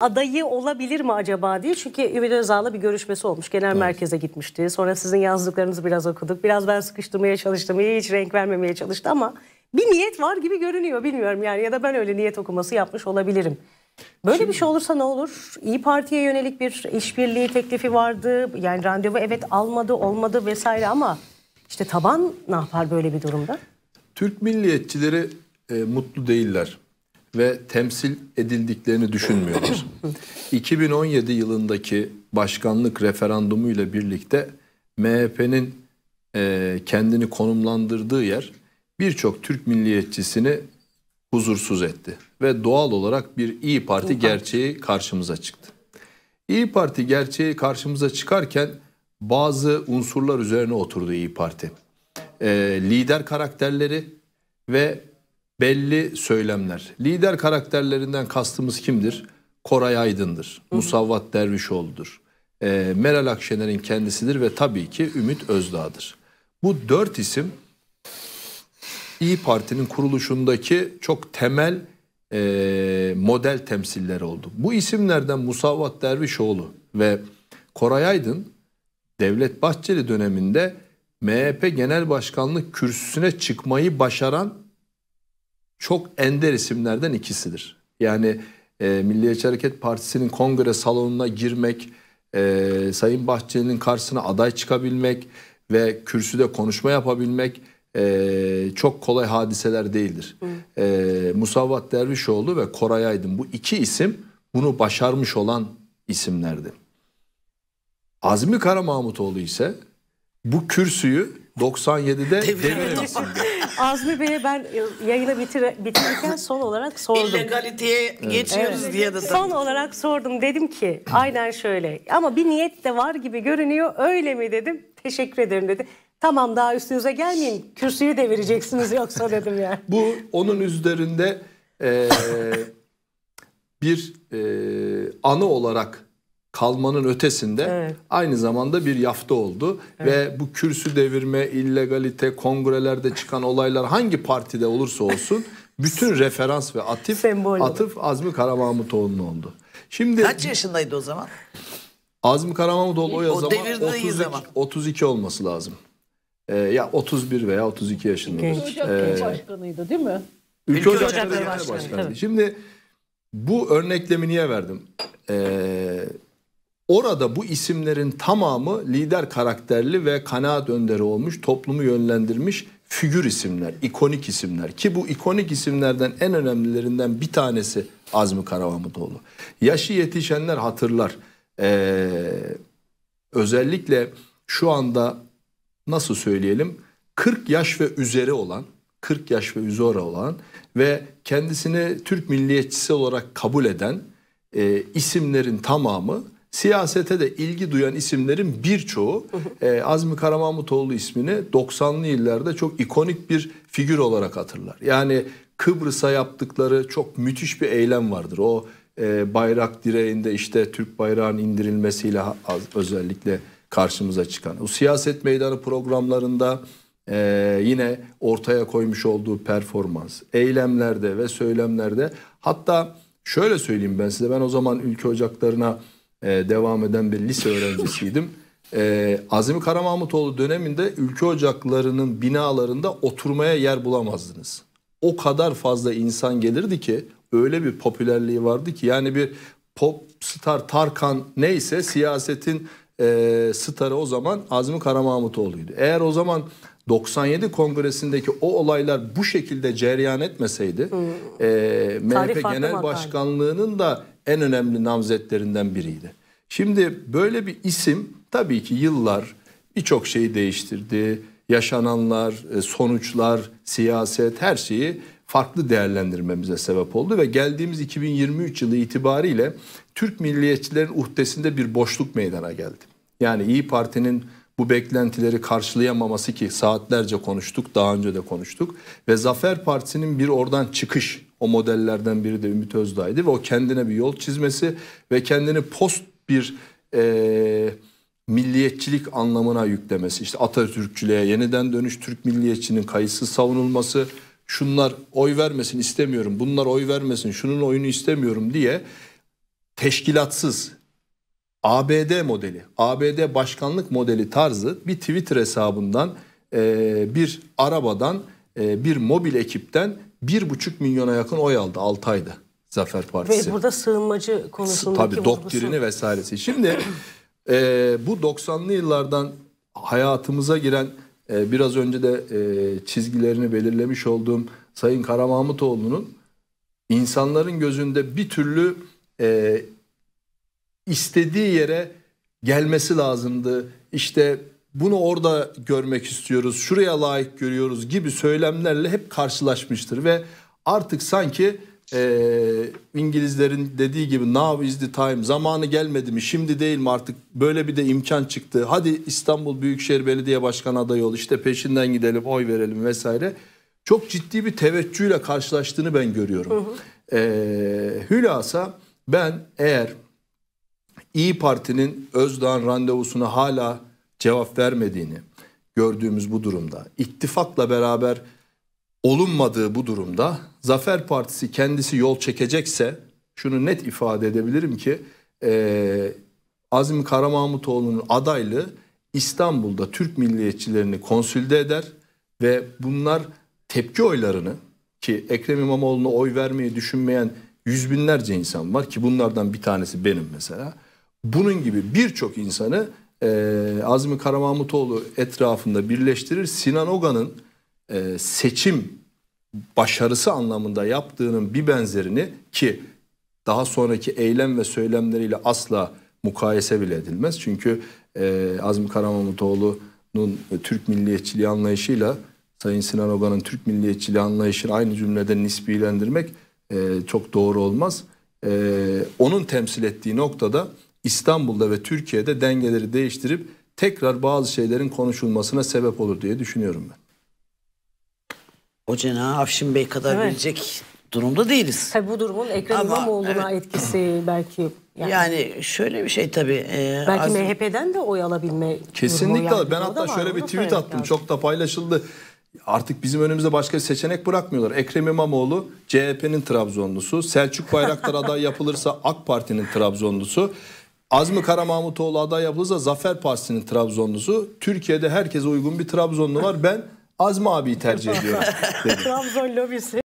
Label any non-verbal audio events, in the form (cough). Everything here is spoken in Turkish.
adayı olabilir mi acaba diye. Çünkü Ümit Özal'la bir görüşmesi olmuş. Genel evet. merkeze gitmişti. Sonra sizin yazdıklarınızı biraz okuduk. Biraz ben sıkıştırmaya çalıştım. Hiç renk vermemeye çalıştı ama bir niyet var gibi görünüyor. Bilmiyorum yani ya da ben öyle niyet okuması yapmış olabilirim. Böyle Şimdi, bir şey olursa ne olur? İyi Parti'ye yönelik bir işbirliği teklifi vardı. Yani randevu evet almadı, olmadı vesaire ama işte taban ne yapar böyle bir durumda? Türk milliyetçileri e, mutlu değiller ve temsil edildiklerini düşünmüyorlar. 2017 (laughs) yılındaki başkanlık referandumu ile birlikte MHP'nin e, kendini konumlandırdığı yer birçok Türk milliyetçisini huzursuz etti ve doğal olarak bir İyi Parti gerçeği karşımıza çıktı. İyi Parti gerçeği karşımıza çıkarken bazı unsurlar üzerine oturdu İyi Parti. E, lider karakterleri ve belli söylemler. Lider karakterlerinden kastımız kimdir? Koray Aydın'dır, hı hı. Musavvat Dervişoğlu'dur, e, Meral Akşener'in kendisidir ve tabii ki Ümit Özdağ'dır. Bu dört isim İyi Parti'nin kuruluşundaki çok temel e, model temsiller oldu. Bu isimlerden Musavvat Dervişoğlu ve Koray Aydın Devlet Bahçeli döneminde MHP Genel Başkanlık kürsüsüne çıkmayı başaran çok ender isimlerden ikisidir. Yani e, Milliyetçi Hareket Partisi'nin kongre salonuna girmek, e, Sayın Bahçeli'nin karşısına aday çıkabilmek ve kürsüde konuşma yapabilmek e, çok kolay hadiseler değildir. Hı. E, Musavvat Dervişoğlu ve Koray Aydın bu iki isim bunu başarmış olan isimlerdi. Azmi Kara Karamahmutoğlu ise bu kürsüyü 97'de devir (laughs) Azmi Bey'e ben e, yayını bitir bitirirken son olarak sordum. İllegaliteye geçiyoruz evet. diye de. Son olarak sordum dedim ki aynen şöyle ama bir niyet de var gibi görünüyor öyle mi dedim teşekkür ederim dedi. Tamam daha üstünüze gelmeyin kürsüyü de vereceksiniz yoksa dedim yani. Bu onun üzerinde e, bir e, anı olarak kalmanın ötesinde evet. aynı zamanda bir yafta oldu. Evet. Ve bu kürsü devirme, illegalite, kongrelerde çıkan olaylar hangi partide olursa olsun (laughs) bütün referans ve atif Sembol atıf Azmi Karamahmutoğlu'nun oldu. Şimdi Kaç yaşındaydı o zaman? Azmi Karamahmutoğlu o, o zaman, 32, zaman 32 olması lazım. Ee, ya 31 veya 32 yaşındaydı. Ülke Ocak ee, Başkanı'ydı değil mi? Ülke, Ülke Ocakları Başkanı. başkanıydı. Şimdi bu örneklemi niye verdim? Ee, Orada bu isimlerin tamamı lider karakterli ve kanaat önderi olmuş, toplumu yönlendirmiş figür isimler, ikonik isimler. Ki bu ikonik isimlerden en önemlilerinden bir tanesi Azmi Karavamutoğlu. Yaşı yetişenler hatırlar. Ee, özellikle şu anda nasıl söyleyelim 40 yaş ve üzeri olan 40 yaş ve üzeri olan ve kendisini Türk milliyetçisi olarak kabul eden e, isimlerin tamamı Siyasete de ilgi duyan isimlerin birçoğu e, Azmi Karamahmutoğlu ismini 90'lı yıllarda çok ikonik bir figür olarak hatırlar. Yani Kıbrıs'a yaptıkları çok müthiş bir eylem vardır. O e, bayrak direğinde işte Türk bayrağının indirilmesiyle az, özellikle karşımıza çıkan. O siyaset meydanı programlarında e, yine ortaya koymuş olduğu performans, eylemlerde ve söylemlerde hatta şöyle söyleyeyim ben size ben o zaman ülke ocaklarına e, devam eden bir lise öğrencisiydim. E, Azmi Karamahmutoğlu döneminde ülke ocaklarının binalarında oturmaya yer bulamazdınız. O kadar fazla insan gelirdi ki öyle bir popülerliği vardı ki yani bir pop star Tarkan neyse siyasetin e, starı o zaman Azmi Karamahmutoğlu'ydu. Eğer o zaman 97 kongresindeki o olaylar bu şekilde cereyan etmeseydi hmm. e, MHP Tarih Genel Başkanlığı'nın da en önemli namzetlerinden biriydi. Şimdi böyle bir isim tabii ki yıllar birçok şeyi değiştirdi. Yaşananlar, e, sonuçlar, siyaset her şeyi farklı değerlendirmemize sebep oldu ve geldiğimiz 2023 yılı itibariyle Türk milliyetçilerin uhdesinde bir boşluk meydana geldi. Yani İyi Parti'nin bu beklentileri karşılayamaması ki saatlerce konuştuk, daha önce de konuştuk. Ve Zafer Partisi'nin bir oradan çıkış, o modellerden biri de Ümit Özdağ'ydı ve o kendine bir yol çizmesi ve kendini post bir e, milliyetçilik anlamına yüklemesi. işte Atatürkçülüğe yeniden dönüş, Türk milliyetçinin kayıtsız savunulması, şunlar oy vermesin istemiyorum, bunlar oy vermesin, şunun oyunu istemiyorum diye teşkilatsız, ABD modeli, ABD başkanlık modeli tarzı bir Twitter hesabından e, bir arabadan e, bir mobil ekipten bir buçuk milyona yakın oy aldı 6 ayda Zafer Partisi. Ve burada sığınmacı konusundaki Tabii doktrini vurgusu. vesairesi. Şimdi e, bu 90'lı yıllardan hayatımıza giren e, biraz önce de e, çizgilerini belirlemiş olduğum Sayın Karamahmutoğlu'nun insanların gözünde bir türlü e, istediği yere gelmesi lazımdı. İşte bunu orada görmek istiyoruz, şuraya layık görüyoruz gibi söylemlerle hep karşılaşmıştır ve artık sanki e, İngilizlerin dediği gibi now is the time zamanı gelmedi mi şimdi değil mi artık böyle bir de imkan çıktı hadi İstanbul Büyükşehir Belediye Başkanı adayı ol işte peşinden gidelim oy verelim vesaire çok ciddi bir teveccühle karşılaştığını ben görüyorum. Hı hı. E, hülasa ben eğer İyi Parti'nin Özdağ'ın randevusuna hala cevap vermediğini gördüğümüz bu durumda, ittifakla beraber olunmadığı bu durumda Zafer Partisi kendisi yol çekecekse şunu net ifade edebilirim ki e, Azim Karamahmutoğlu'nun adaylığı İstanbul'da Türk milliyetçilerini konsülde eder ve bunlar tepki oylarını ki Ekrem İmamoğlu'na oy vermeyi düşünmeyen yüz binlerce insan var ki bunlardan bir tanesi benim mesela. Bunun gibi birçok insanı e, Azmi Karamahmutoğlu etrafında birleştirir. Sinan Oga'nın e, seçim başarısı anlamında yaptığının bir benzerini ki daha sonraki eylem ve söylemleriyle asla mukayese bile edilmez. Çünkü e, Azmi Karamahmutoğlu'nun Türk milliyetçiliği anlayışıyla Sayın Sinan Oga'nın Türk milliyetçiliği anlayışını aynı cümlede nispilendirmek e, çok doğru olmaz. E, onun temsil ettiği noktada İstanbul'da ve Türkiye'de dengeleri değiştirip tekrar bazı şeylerin konuşulmasına sebep olur diye düşünüyorum ben. O Afşin Bey kadar evet. bilecek durumda değiliz. Tabii bu durumun Ekrem İmamoğlu'na evet. etkisi (clears throat) belki yani, yani şöyle bir şey tabii. E, Belki az... MHP'den de oy alabilme. Kesinlikle. Yani ben hatta şöyle bir tweet attım. Yani. Çok da paylaşıldı. Artık bizim önümüzde başka bir seçenek bırakmıyorlar. Ekrem İmamoğlu CHP'nin Trabzonlusu. Selçuk Bayraktar aday yapılırsa AK Parti'nin Trabzonlusu. Azmi Kara Mahmutoğlu aday yapılırsa Zafer Partisi'nin Trabzonlusu. Türkiye'de herkese uygun bir Trabzonlu var. Ben Azmi abiyi tercih ediyorum. (laughs) Trabzon lobisi.